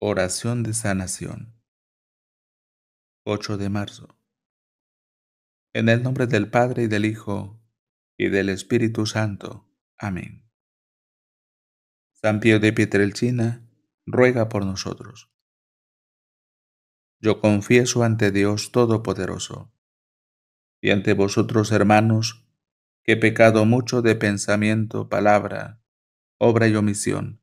Oración de sanación. 8 de marzo. En el nombre del Padre y del Hijo y del Espíritu Santo. Amén. San Pío de Pietrelcina ruega por nosotros. Yo confieso ante Dios Todopoderoso y ante vosotros, hermanos, que he pecado mucho de pensamiento, palabra, obra y omisión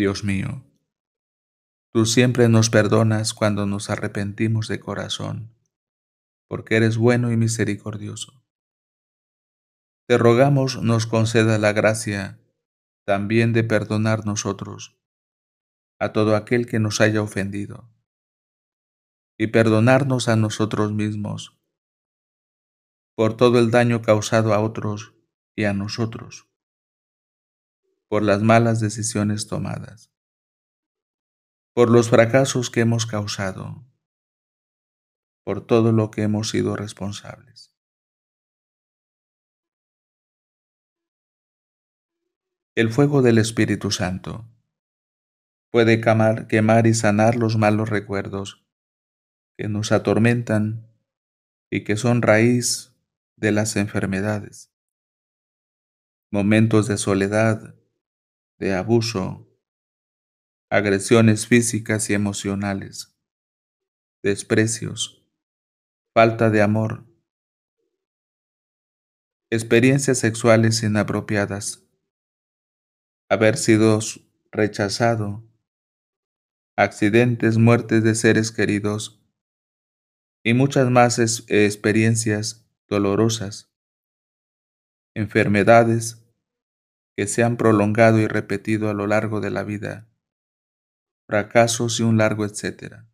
Dios mío. Tú siempre nos perdonas cuando nos arrepentimos de corazón, porque eres bueno y misericordioso. Te rogamos nos conceda la gracia también de perdonar nosotros a todo aquel que nos haya ofendido y perdonarnos a nosotros mismos por todo el daño causado a otros y a nosotros por las malas decisiones tomadas, por los fracasos que hemos causado, por todo lo que hemos sido responsables. El fuego del Espíritu Santo puede quemar, quemar y sanar los malos recuerdos que nos atormentan y que son raíz de las enfermedades. Momentos de soledad, de abuso, agresiones físicas y emocionales, desprecios, falta de amor, experiencias sexuales inapropiadas, haber sido rechazado, accidentes, muertes de seres queridos y muchas más experiencias dolorosas, enfermedades, que se han prolongado y repetido a lo largo de la vida, fracasos y un largo etcétera.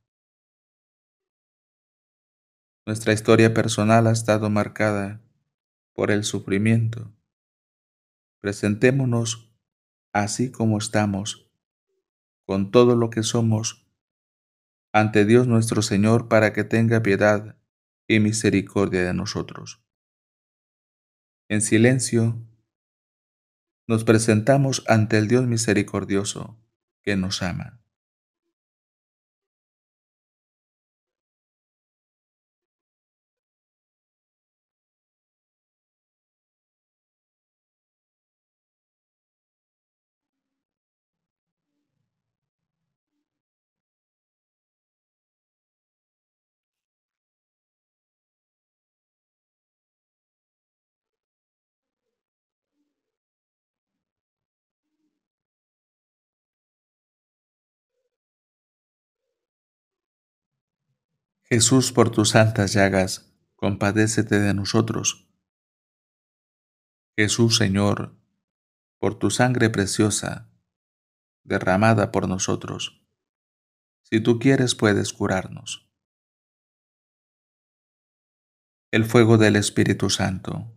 Nuestra historia personal ha estado marcada por el sufrimiento. Presentémonos así como estamos, con todo lo que somos, ante Dios nuestro Señor para que tenga piedad y misericordia de nosotros. En silencio, nos presentamos ante el Dios misericordioso que nos ama. Jesús, por tus santas llagas, compadécete de nosotros. Jesús, Señor, por tu sangre preciosa, derramada por nosotros, si tú quieres puedes curarnos. El fuego del Espíritu Santo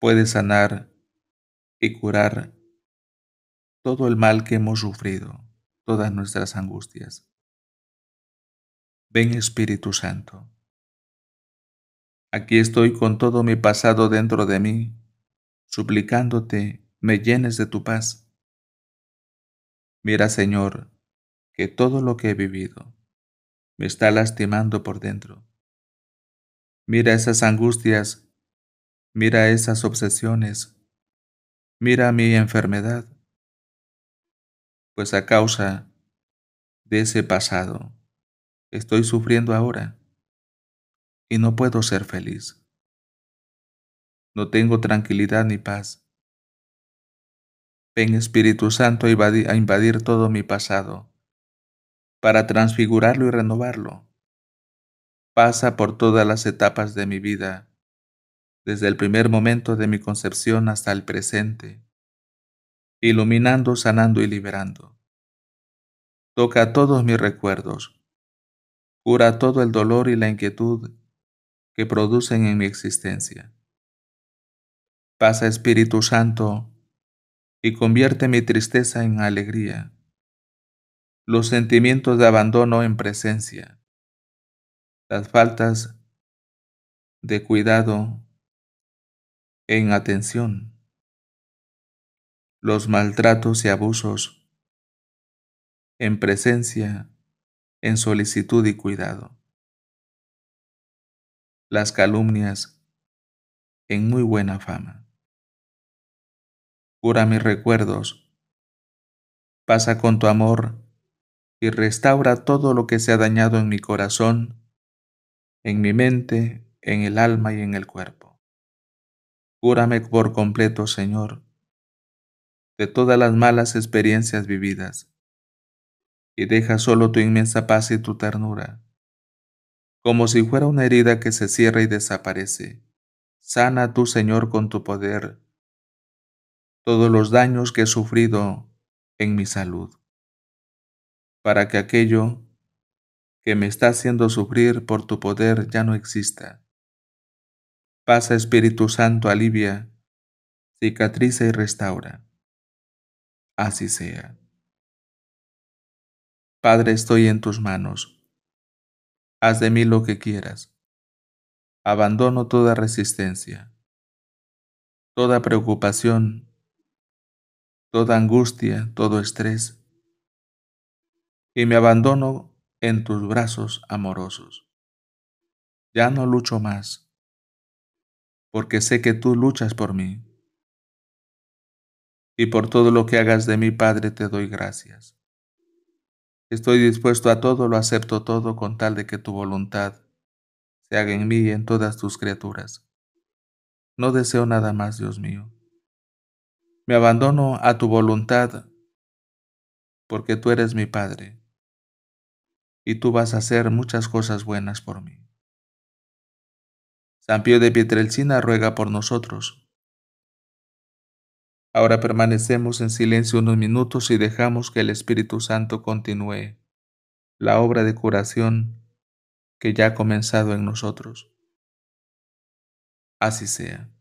puede sanar y curar todo el mal que hemos sufrido, todas nuestras angustias. Ven Espíritu Santo. Aquí estoy con todo mi pasado dentro de mí, suplicándote me llenes de tu paz. Mira, Señor, que todo lo que he vivido me está lastimando por dentro. Mira esas angustias, mira esas obsesiones, mira mi enfermedad, pues a causa de ese pasado Estoy sufriendo ahora y no puedo ser feliz. No tengo tranquilidad ni paz. Ven Espíritu Santo a invadir todo mi pasado para transfigurarlo y renovarlo. Pasa por todas las etapas de mi vida, desde el primer momento de mi concepción hasta el presente, iluminando, sanando y liberando. Toca todos mis recuerdos, Cura todo el dolor y la inquietud que producen en mi existencia. Pasa Espíritu Santo y convierte mi tristeza en alegría, los sentimientos de abandono en presencia, las faltas de cuidado en atención, los maltratos y abusos en presencia en solicitud y cuidado. Las calumnias en muy buena fama. Cura mis recuerdos, pasa con tu amor y restaura todo lo que se ha dañado en mi corazón, en mi mente, en el alma y en el cuerpo. Cúrame por completo, Señor, de todas las malas experiencias vividas y deja solo tu inmensa paz y tu ternura. Como si fuera una herida que se cierra y desaparece, sana tu Señor, con tu poder todos los daños que he sufrido en mi salud, para que aquello que me está haciendo sufrir por tu poder ya no exista. Pasa Espíritu Santo, alivia, cicatriza y restaura. Así sea. Padre, estoy en tus manos. Haz de mí lo que quieras. Abandono toda resistencia, toda preocupación, toda angustia, todo estrés, y me abandono en tus brazos amorosos. Ya no lucho más, porque sé que tú luchas por mí, y por todo lo que hagas de mí, Padre, te doy gracias. Estoy dispuesto a todo, lo acepto todo con tal de que tu voluntad se haga en mí y en todas tus criaturas. No deseo nada más, Dios mío. Me abandono a tu voluntad porque tú eres mi Padre y tú vas a hacer muchas cosas buenas por mí. San Pío de Pietrelcina ruega por nosotros Ahora permanecemos en silencio unos minutos y dejamos que el Espíritu Santo continúe la obra de curación que ya ha comenzado en nosotros. Así sea.